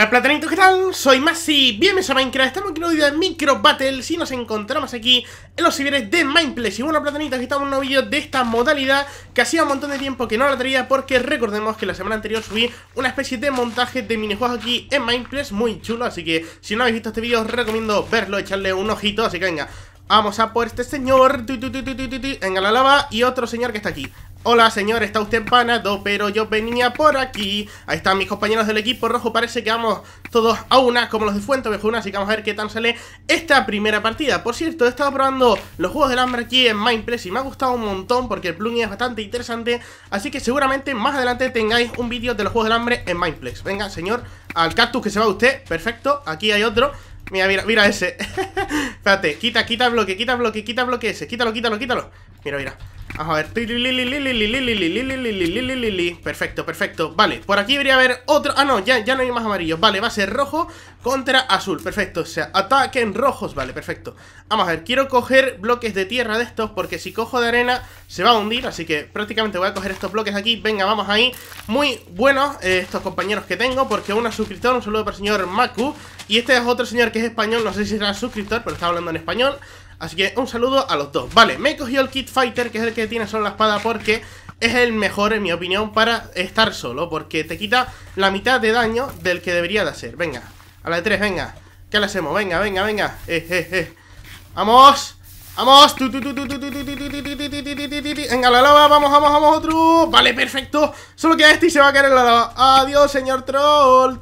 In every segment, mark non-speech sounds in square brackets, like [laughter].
Hola platanitos, ¿qué tal? Soy Masi, bienvenidos a Minecraft, estamos aquí en un video de Micro Battle. Si nos encontramos aquí en los seguidores de Mineplex, Y bueno platanitos, aquí estamos en un nuevo vídeo de esta modalidad que hacía un montón de tiempo que no la traía porque recordemos que la semana anterior subí una especie de montaje de minijuegos aquí en Mindplace muy chulo Así que si no habéis visto este vídeo os recomiendo verlo, echarle un ojito, así que venga Vamos a por este señor, venga la lava y otro señor que está aquí Hola señor, está usted empanado, pero yo venía por aquí. Ahí están mis compañeros del equipo rojo, parece que vamos todos a una, como los de Fuente una, así que vamos a ver qué tan sale esta primera partida. Por cierto, he estado probando los juegos del hambre aquí en Mindpress y me ha gustado un montón porque el plugin es bastante interesante, así que seguramente más adelante tengáis un vídeo de los juegos del hambre en Mindplex. Venga, señor, al cactus que se va usted, perfecto, aquí hay otro. Mira, mira, mira ese [laughs] Espérate, quita, quita bloque, quita bloque, quita bloque ese Quítalo, quítalo, quítalo Mira, mira Vamos a ver. Perfecto, perfecto. Vale, por aquí debería haber otro. Ah, no, ya, ya no hay más amarillos. Vale, va a ser rojo contra azul. Perfecto, o sea, ataquen rojos. Vale, perfecto. Vamos a ver, quiero coger bloques de tierra de estos porque si cojo de arena se va a hundir. Así que prácticamente voy a coger estos bloques aquí. Venga, vamos ahí. Muy buenos estos compañeros que tengo porque uno es suscriptor. Un saludo para el señor Maku. Y este es otro señor que es español. No sé si será suscriptor, pero está hablando en español. Así que un saludo a los dos. Vale, me he cogido el Kit Fighter, que es el que tiene solo la espada, porque es el mejor, en mi opinión, para estar solo. Porque te quita la mitad de daño del que debería de hacer. Venga, a la de tres, venga. ¿Qué le hacemos? Venga, venga, venga. Eh, eh, eh. ¡Vamos! ¡Vamos! ¡Venga, la lava! ¡Vamos, vamos, vamos! ¡Otro! ¡Vale, perfecto! Solo queda este y se va a caer en la lava ¡Adiós, señor troll!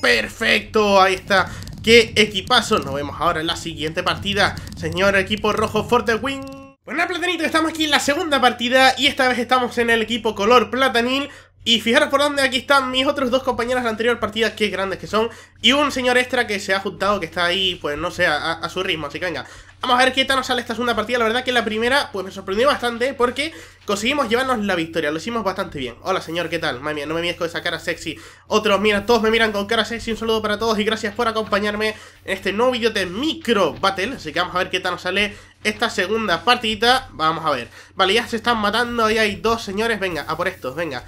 ¡Perfecto! Ahí está qué equipazo. Nos vemos ahora en la siguiente partida. Señor equipo rojo, Forte Wing. Bueno, platanito, estamos aquí en la segunda partida y esta vez estamos en el equipo color platanil y fijaros por dónde aquí están mis otros dos compañeros de la anterior partida, que grandes que son. Y un señor extra que se ha juntado, que está ahí, pues no sé, a, su ritmo. Así que venga, vamos a ver qué tal nos sale esta segunda partida. La verdad que la primera, pues me sorprendió bastante porque conseguimos llevarnos la victoria. Lo hicimos bastante bien. Hola señor, ¿qué tal? Madre mía, no me mires de esa cara sexy. Otros, mira, todos me miran con cara sexy. Un saludo para todos y gracias por acompañarme en este nuevo vídeo de Micro Battle. Así que vamos a ver qué tal nos sale esta segunda partidita. Vamos a ver. Vale, ya se están matando, ahí hay dos señores. Venga, a por estos, venga.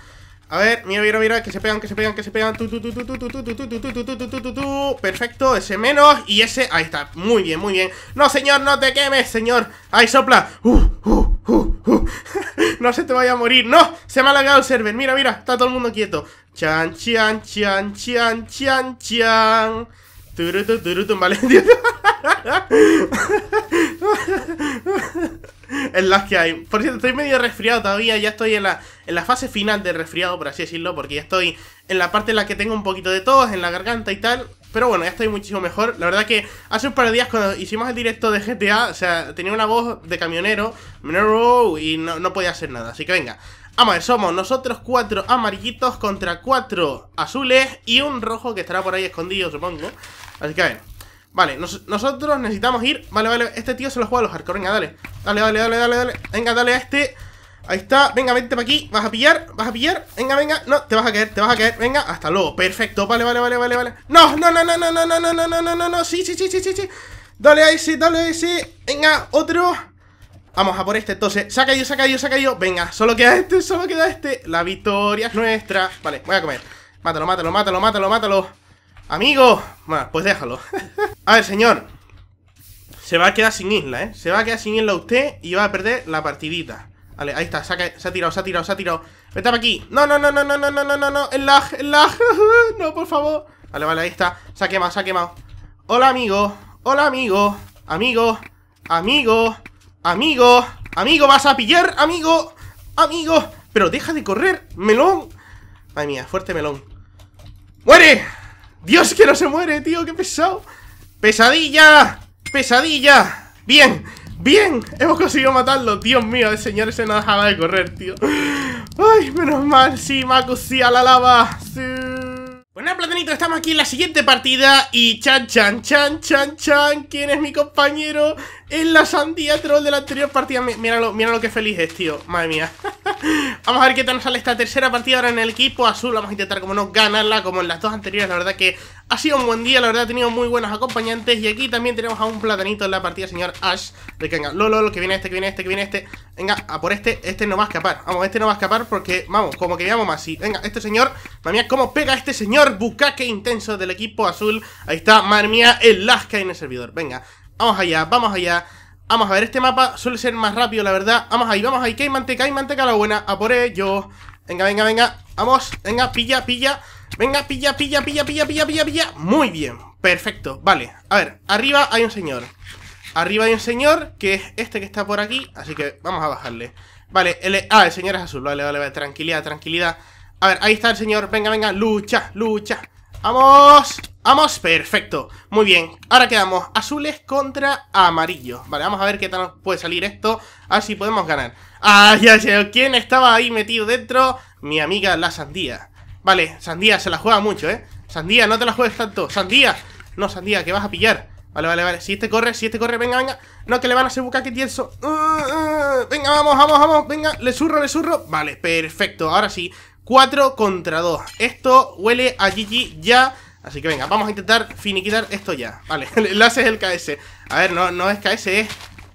A ver, mira, mira, mira, que se pegan, que se pegan, que se pegan. Perfecto, ese menos y ese. Ahí está, muy bien, muy bien. No, señor, no te quemes, señor. Ahí sopla. no se te vaya a morir. ¡No! Se me ha lagado el server. Mira, mira, está todo el mundo quieto. Chan, chan, chan, chan, chan, chan. Turutu, turutu, vale, [laughs] en las que hay. Por cierto, estoy medio resfriado todavía, ya estoy en la, fase final de resfriado, por así decirlo, porque ya estoy en la parte en la que tengo un poquito de tos, en la garganta y tal. Pero bueno, ya estoy muchísimo mejor. La verdad que hace un par de días cuando hicimos el directo de GTA, o sea, tenía una voz de camionero, y no, no podía hacer nada. Así que venga, Vamos a ver, somos nosotros cuatro amarillitos contra cuatro azules y un rojo que estará por ahí escondido, supongo. Así que a ver. Vale, nosotros necesitamos ir... Vale, vale, este tío se lo juega a los arcos Venga, dale. Dale, dale, dale, dale, dale. Venga, dale a este. Ahí está, venga, vente para aquí, vas a pillar, vas a pillar, venga, venga, no, te vas a caer, te vas a caer, venga, hasta luego, perfecto, vale, vale, vale, vale, vale. No, no, no, no, no, no, no, no, no, no, no, no, sí, sí, sí, sí, sí, sí. Dale a ese, dale a ese, venga, otro. Vamos a por este entonces, Saca ha saca se ha caído, venga, solo queda este, solo queda este, la victoria es nuestra. Vale, voy a comer, mátalo, mátalo, mátalo, mátalo, mátalo. Amigo, bueno, pues déjalo. a ver, señor, se va a quedar sin isla, ¿eh? Se va a quedar sin isla usted y va a perder la partidita. Vale, ahí está, se ha, tirado, se ha tirado, se ha tirado. Vete para aquí. No, no, no, no, no, no, no, no, no, no. El lag, el lag. [laughs] no, por favor. Vale, vale, ahí está. Se ha quemado, se ha quemado. Hola, amigo. Hola, amigo. Amigo. Amigo. Amigo. Amigo, vas a pillar, amigo. Amigo. Pero deja de correr, melón. Madre mía, fuerte melón. ¡Muere! Dios, que no se muere, tío, qué pesado. ¡Pesadilla! pesadilla! ¡Bien! ¡Bien! Hemos conseguido matarlo. Dios mío, el señor se no dejaba de correr, tío. ¡Ay, menos mal! Sí, Maku, sí, a la lava. Sí. Bueno, pues Platanito, estamos aquí en la siguiente partida y chan, chan, chan, chan, chan, ¿quién es mi compañero? En la sandía troll de la anterior partida, míralo, míralo que feliz es, tío, madre mía. [laughs] vamos a ver qué tal nos sale esta tercera partida ahora en el equipo azul, vamos a intentar como no ganarla como en las dos anteriores, la verdad que ha sido un buen día, la verdad ha tenido muy buenos acompañantes y aquí también tenemos a un platanito en la partida, señor Ash, de que pues venga, lo, lo, lo que viene este, que viene este, que viene este, venga, a por este, este no va a escapar, vamos, este no va a escapar porque, vamos, como que veamos más, sí, venga, este señor... Madre cómo pega este señor bucaque intenso del equipo azul. Ahí está, madre mía, el lasca en el servidor. Venga, vamos allá, vamos allá. Vamos a ver, este mapa suele ser más rápido, la verdad. Vamos ahí, vamos ahí, que hay manteca, hay manteca la buena. A por ello. Venga, venga, venga. Vamos, venga, pilla, pilla. Venga, pilla, pilla, pilla, pilla, pilla, pilla, pilla. Muy bien, perfecto. Vale, a ver, arriba hay un señor. Arriba hay un señor, que es este que está por aquí. Así que vamos a bajarle. Vale, el, ah, el señor es azul. Vale, vale, vale, tranquilidad, tranquilidad. A ver, ahí está el señor. Venga, venga, lucha, lucha. ¡Vamos! ¡Vamos! Perfecto. Muy bien. Ahora quedamos azules contra amarillos. Vale, vamos a ver qué tal nos puede salir esto. A ver si podemos ganar. ¡Ah, ya sé! ¿Quién estaba ahí metido dentro? Mi amiga la sandía. Vale, sandía, se la juega mucho, ¿eh? Sandía, no te la juegues tanto. Sandía. No, sandía, que vas a pillar. Vale, vale, vale. Si este corre, si este corre, venga, venga. No, que le van a hacer que que uh, uh, uh, venga, vamos, vamos, vamos. Venga, le zurro, le zurro. Vale, perfecto. Ahora sí. 4 contra 2. Esto huele a GG ya. Así que venga, vamos a intentar finiquitar esto ya. Vale, [laughs] el enlace es el KS. A ver, no, no es KS, es,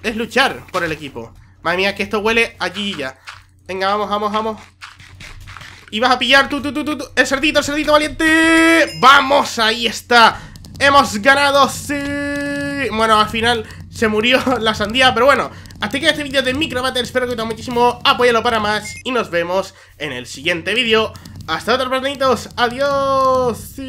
es luchar por el equipo. Madre mía, que esto huele a GG ya. Venga, vamos, vamos, vamos. Y vas a pillar tú, tú, tú, tú, El cerdito, el cerdito valiente. ¡Vamos! Ahí está. Hemos ganado, sí. Bueno, al final se murió [laughs] la sandía Pero bueno, hasta aquí este vídeo de Microbatter Espero que te muchísimo, apóyalo para más Y nos vemos en el siguiente vídeo Hasta otros platanitos, adiós